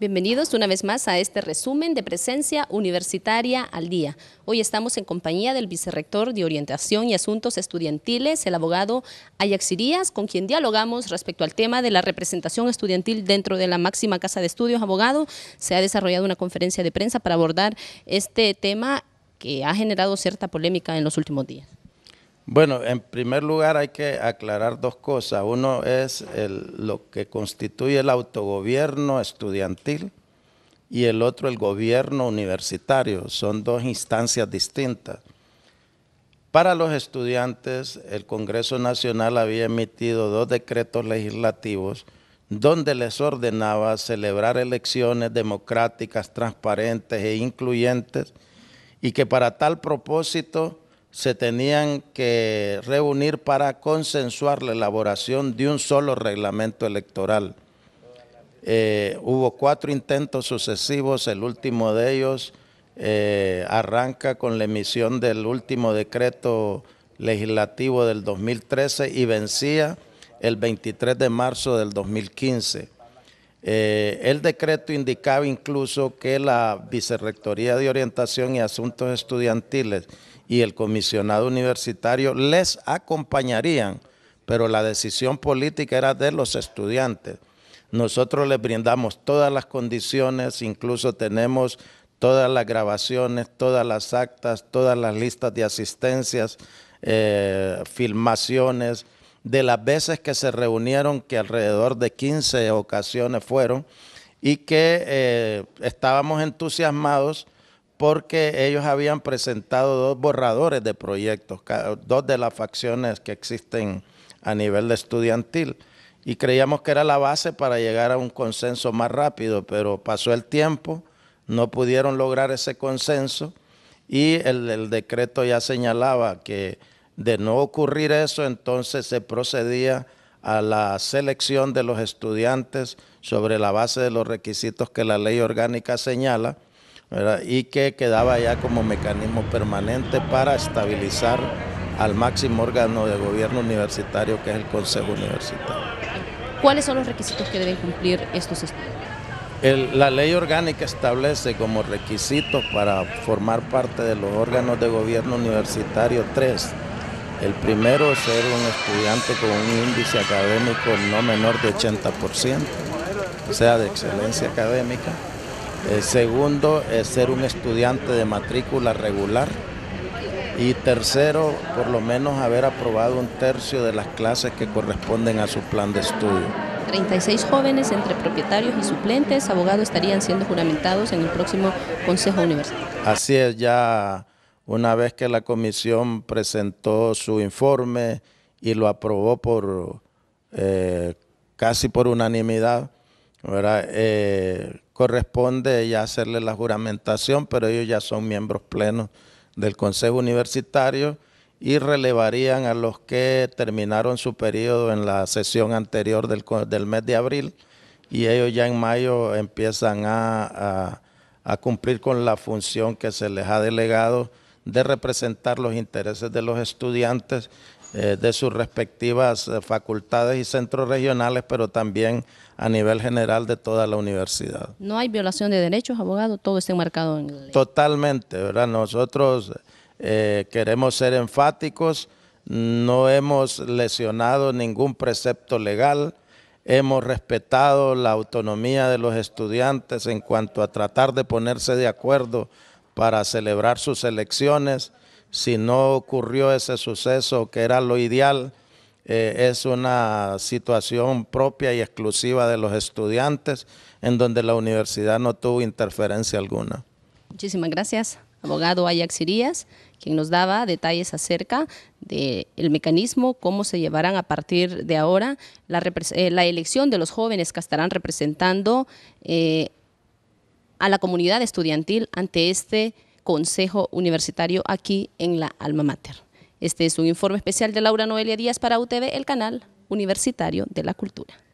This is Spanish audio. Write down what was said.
Bienvenidos una vez más a este resumen de presencia universitaria al día. Hoy estamos en compañía del vicerrector de Orientación y Asuntos Estudiantiles, el abogado Ayaxirías con quien dialogamos respecto al tema de la representación estudiantil dentro de la máxima casa de estudios. Abogado, se ha desarrollado una conferencia de prensa para abordar este tema que ha generado cierta polémica en los últimos días. Bueno, en primer lugar hay que aclarar dos cosas. Uno es lo que constituye el autogobierno estudiantil y el otro el gobierno universitario. Son dos instancias distintas. Para los estudiantes, el Congreso Nacional había emitido dos decretos legislativos donde les ordenaba celebrar elecciones democráticas, transparentes e incluyentes y que para tal propósito se tenían que reunir para consensuar la elaboración de un solo reglamento electoral. Eh, hubo cuatro intentos sucesivos, el último de ellos eh, arranca con la emisión del último decreto legislativo del 2013 y vencía el 23 de marzo del 2015. Eh, el decreto indicaba incluso que la Vicerrectoría de Orientación y Asuntos Estudiantiles y el comisionado universitario les acompañarían, pero la decisión política era de los estudiantes. Nosotros les brindamos todas las condiciones, incluso tenemos todas las grabaciones, todas las actas, todas las listas de asistencias, eh, filmaciones, de las veces que se reunieron, que alrededor de 15 ocasiones fueron, y que eh, estábamos entusiasmados porque ellos habían presentado dos borradores de proyectos, dos de las facciones que existen a nivel estudiantil, y creíamos que era la base para llegar a un consenso más rápido, pero pasó el tiempo, no pudieron lograr ese consenso, y el decreto ya señalaba que de no ocurrir eso, entonces se procedía a la selección de los estudiantes sobre la base de los requisitos que la ley orgánica señala y que quedaba ya como mecanismo permanente para estabilizar al máximo órgano de gobierno universitario que es el Consejo Universitario. ¿Cuáles son los requisitos que deben cumplir estos estudiantes? la ley orgánica establece como requisitos para formar parte de los órganos de gobierno universitario tres el primero es ser un estudiante con un índice académico no menor de 80%, o sea, de excelencia académica. El segundo es ser un estudiante de matrícula regular. Y tercero, por lo menos haber aprobado un tercio de las clases que corresponden a su plan de estudio. 36 jóvenes entre propietarios y suplentes, abogados, estarían siendo juramentados en el próximo Consejo Universitario. Así es, ya una vez que la comisión presentó su informe y lo aprobó por eh, casi por unanimidad, eh, corresponde ya hacerle la juramentación, pero ellos ya son miembros plenos del Consejo Universitario y relevarían a los que terminaron su periodo en la sesión anterior del, mes de abril y ellos ya en mayo empiezan a cumplir con la función que se les ha delegado de representar los intereses de los estudiantes eh, de sus respectivas eh, facultades y centros regionales, pero también a nivel general de toda la universidad. No hay violación de derechos, abogado, todo está enmarcado en Totalmente, ¿verdad? Nosotros eh, queremos ser enfáticos, no hemos lesionado ningún precepto legal, hemos respetado la autonomía de los estudiantes en cuanto a tratar de ponerse de acuerdo para celebrar sus elecciones. Si no ocurrió ese suceso que era lo ideal, eh, es una situación propia y exclusiva de los estudiantes en donde la universidad no tuvo interferencia alguna. Muchísimas gracias, abogado Ayax Irías, quien nos daba detalles acerca del mecanismo, cómo se llevarán a partir de ahora la, eh, elección de los jóvenes que estarán representando eh, a la comunidad estudiantil ante este Consejo Universitario aquí en la Alma Mater. Este es un informe especial de Laura Noelia Díaz para UTV, el canal universitario de la cultura.